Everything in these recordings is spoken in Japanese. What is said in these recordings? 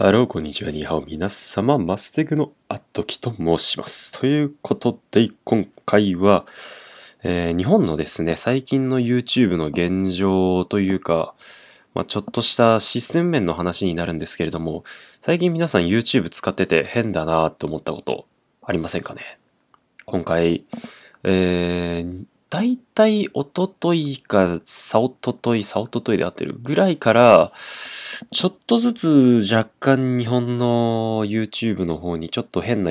ハロー、こんにちは、ニーハオ。皆様、マステグのアットキと申します。ということで、今回は、えー、日本のですね、最近の YouTube の現状というか、まあ、ちょっとしたシステム面の話になるんですけれども、最近皆さん YouTube 使ってて変だなと思ったことありませんかね今回、えー、大体、おとといか、さおととい、さおとといで合ってるぐらいから、ちょっとずつ若干日本の YouTube の方にちょっと変な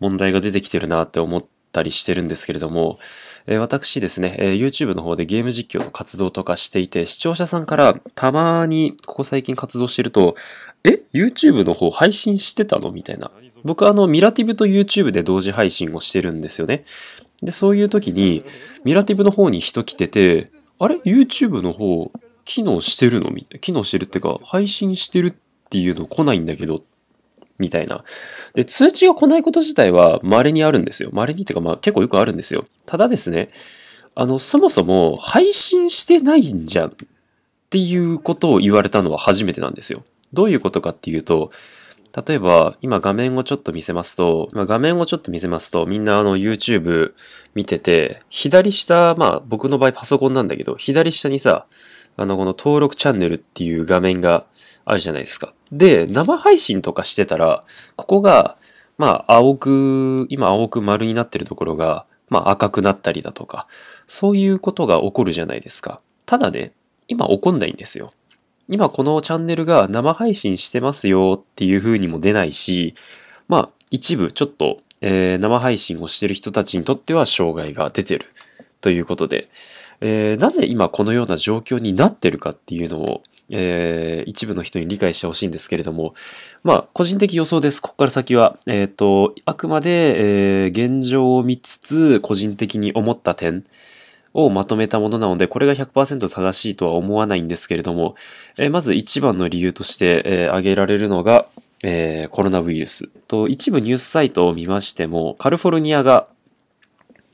問題が出てきてるなって思ったりしてるんですけれども、えー、私ですね、えー、YouTube の方でゲーム実況の活動とかしていて、視聴者さんからたまにここ最近活動してると、え ?YouTube の方配信してたのみたいな。僕あの、ミラティブと YouTube で同時配信をしてるんですよね。で、そういう時に、ミラティブの方に人来てて、あれ ?YouTube の方、機能してるのみたいな。機能してるってか、配信してるっていうの来ないんだけど、みたいな。で、通知が来ないこと自体は稀にあるんですよ。稀にってか、まあ結構よくあるんですよ。ただですね、あの、そもそも配信してないんじゃんっていうことを言われたのは初めてなんですよ。どういうことかっていうと、例えば、今画面をちょっと見せますと、今画面をちょっと見せますと、みんなあの YouTube 見てて、左下、まあ僕の場合パソコンなんだけど、左下にさ、あのこの登録チャンネルっていう画面があるじゃないですか。で、生配信とかしてたら、ここが、まあ青く、今青く丸になってるところが、まあ赤くなったりだとか、そういうことが起こるじゃないですか。ただね、今起こんないんですよ。今このチャンネルが生配信してますよっていう風にも出ないし、まあ、一部ちょっと、えー、生配信をしてる人たちにとっては障害が出てるということで、えー、なぜ今このような状況になってるかっていうのを、えー、一部の人に理解してほしいんですけれども、まあ、個人的予想です。ここから先は。えっ、ー、と、あくまで、えー、現状を見つつ、個人的に思った点をまとめたものなので、これが100%正しいとは思わないんですけれども、えー、まず一番の理由として、えー、挙げられるのが、えー、コロナウイルス。と、一部ニュースサイトを見ましても、カリフォルニアが、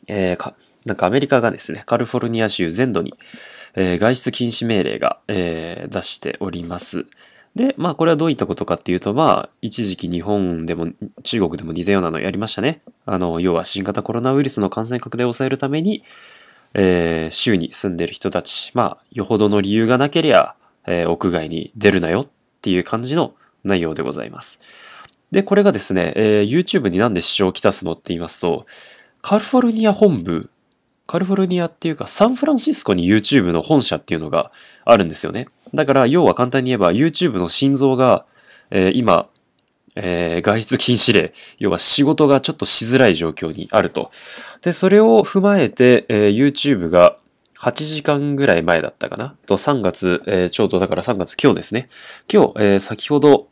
えか、なんかアメリカがですね、カリフォルニア州全土に、え外出禁止命令が、え出しております。で、まあこれはどういったことかっていうと、まあ一時期日本でも中国でも似たようなのをやりましたね。あの、要は新型コロナウイルスの感染拡大を抑えるために、えー、州に住んでる人たち、まあ、よほどの理由がなければ、えー、屋外に出るなよっていう感じの内容でございます。で、これがですね、えー、YouTube になんで支障をきたすのって言いますと、カリフォルニア本部、カリフォルニアっていうかサンフランシスコに YouTube の本社っていうのがあるんですよね。だから要は簡単に言えば YouTube の心臓が、えー、今えー、外出禁止令、要は仕事がちょっとしづらい状況にあると。で、それを踏まえて、えー、YouTube が8時間ぐらい前だったかなと、3月、えー、ちょうどだから3月今日ですね。今日、えー、先ほど、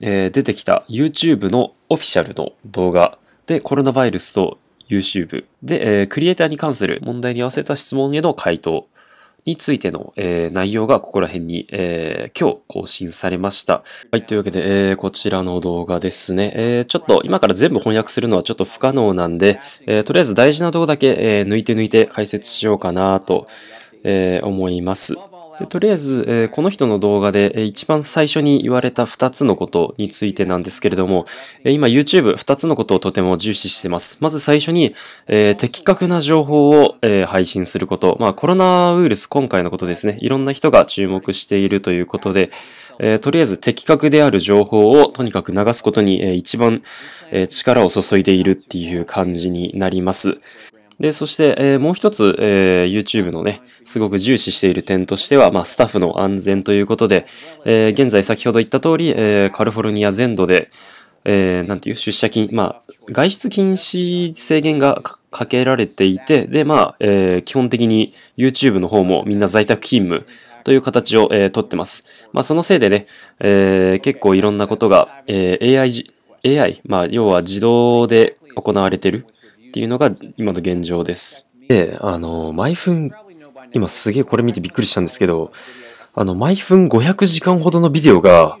えー、出てきた YouTube のオフィシャルの動画でコロナウイルスと YouTube で、えー、クリエイターに関する問題に合わせた質問への回答についての、えー、内容がここら辺に、えー、今日更新されました。はい、というわけで、えー、こちらの動画ですね、えちょっと今から全部翻訳するのはちょっと不可能なんで、えとりあえず大事なとこだけ、え抜いて抜いて解説しようかなと、え思います。でとりあえず、えー、この人の動画で、えー、一番最初に言われた二つのことについてなんですけれども、えー、今 y o u t u b e 二つのことをとても重視しています。まず最初に、えー、的確な情報を、えー、配信すること。まあコロナウイルス今回のことですね。いろんな人が注目しているということで、えー、とりあえず的確である情報をとにかく流すことに、えー、一番、えー、力を注いでいるっていう感じになります。で、そして、えー、もう一つ、えー、YouTube のね、すごく重視している点としては、まあ、スタッフの安全ということで、えー、現在先ほど言った通り、えー、カリフォルニア全土で、えー、なんていう、出社金、まあ、外出禁止制限がかけられていて、で、まあ、えー、基本的に YouTube の方もみんな在宅勤務という形を、えー、とってます。まあ、そのせいでね、えー、結構いろんなことが、えー、AI、AI、まあ、要は自動で行われてるっていうのが今の現状です。で、あの、毎分、今すげえこれ見てびっくりしたんですけど、あの、毎分500時間ほどのビデオが、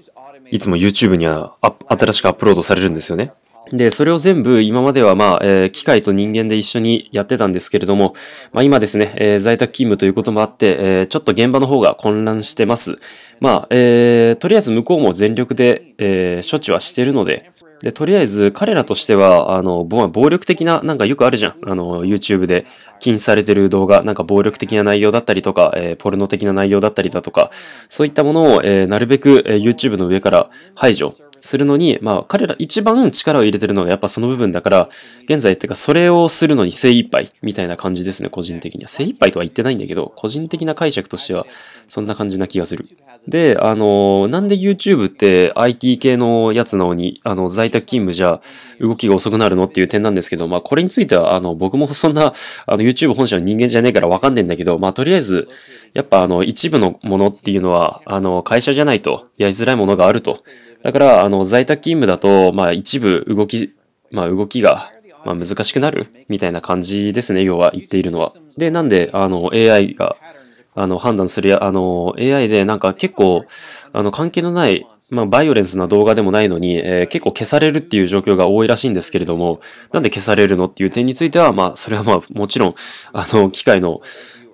いつも YouTube には新しくアップロードされるんですよね。で、それを全部今まではまあ、えー、機械と人間で一緒にやってたんですけれども、まあ今ですね、えー、在宅勤務ということもあって、えー、ちょっと現場の方が混乱してます。まあ、えー、とりあえず向こうも全力で、えー、処置はしてるので、で、とりあえず彼らとしては、あの、暴力的な、なんかよくあるじゃん。あの、YouTube で禁止されてる動画、なんか暴力的な内容だったりとか、えー、ポルノ的な内容だったりだとか、そういったものを、えー、なるべく、えー、YouTube の上から排除するのに、まあ彼ら一番力を入れてるのがやっぱその部分だから、現在っていうかそれをするのに精一杯みたいな感じですね、個人的には。精一杯とは言ってないんだけど、個人的な解釈としてはそんな感じな気がする。で、あの、なんで YouTube って IT 系のやつなのに、あの、在宅勤務じゃ動きが遅くなるのっていう点なんですけど、まあこれについては、あの、僕も そんな、あの、YouTube 本社の人間じゃねえからわかんねえんだけど、まあとりあえず、やっぱあの、一部のものっていうのは、あの、会社じゃないとやりづらいものがあるとだから、あの、在宅勤務だと、まあ一部動き、まあ動きが、まあ難しくなるみたいな感じですね、要は言っているのは。で、なんで、あの、AI が、あの、判断するや、あの、AI でなんか結構、あの、関係のない、まあ、バイオレンスな動画でもないのに、えー、結構消されるっていう状況が多いらしいんですけれども、なんで消されるのっていう点については、まあ、それはまあ、もちろん、あの、機械の、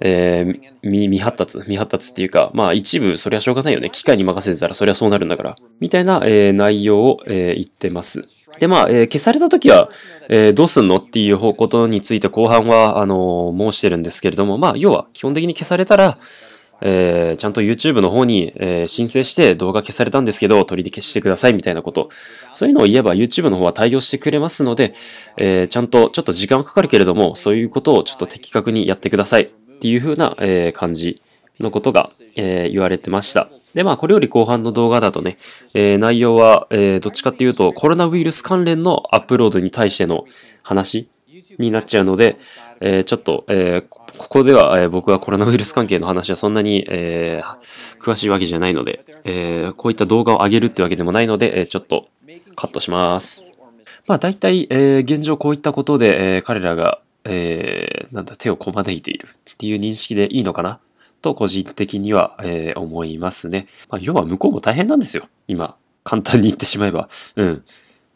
えー、未、未発達、未発達っていうか、まあ一部、それはしょうがないよね。機械に任せてたらそれはそうなるんだから。みたいな、えー、内容を、えー、言ってます。で、まあ、えー、消された時は、えー、どうすんのっていう方ことについて後半は、あのー、申してるんですけれども、まあ、要は、基本的に消されたら、えー、ちゃんと YouTube の方に、えー、申請して動画消されたんですけど、取り消してくださいみたいなこと。そういうのを言えば YouTube の方は対応してくれますので、えー、ちゃんとちょっと時間はかかるけれども、そういうことをちょっと的確にやってください。ていう風な、えー、感じのことが、えー、言われてました。で、まあ、これより後半の動画だとね、えー、内容は、えー、どっちかっていうと、コロナウイルス関連のアップロードに対しての話になっちゃうので、えー、ちょっと、えー、ここでは、えー、僕はコロナウイルス関係の話はそんなに、えー、詳しいわけじゃないので、えー、こういった動画を上げるってわけでもないので、えー、ちょっとカットします。まあ大体、えー、現状こういったことで、えー、彼らが、えー、なんだ、手をこまねいているっていう認識でいいのかなと個人的には、えー、思いますね。まあ、要は向こうも大変なんですよ。今、簡単に言ってしまえば。うん。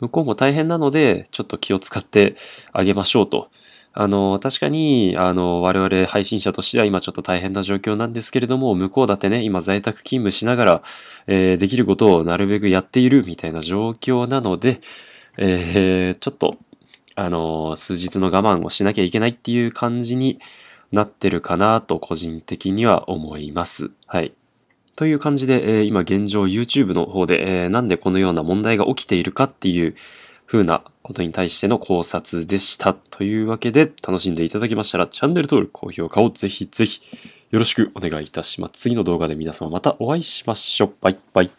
向こうも大変なので、ちょっと気を使ってあげましょうと。あの、確かに、あの、我々配信者としては今ちょっと大変な状況なんですけれども、向こうだってね、今在宅勤務しながら、えー、できることをなるべくやっているみたいな状況なので、えー、ちょっとあの、数日の我慢をしなきゃいけないっていう感じになってるかなと個人的には思います。はい。という感じで、えー、今現状 YouTube の方で、えー、なんでこのような問題が起きているかっていう風なことに対しての考察でした。というわけで、楽しんでいただけましたらチャンネル登録、高評価をぜひぜひよろしくお願いいたします。次の動画で皆様またお会いしましょう。バイバイ。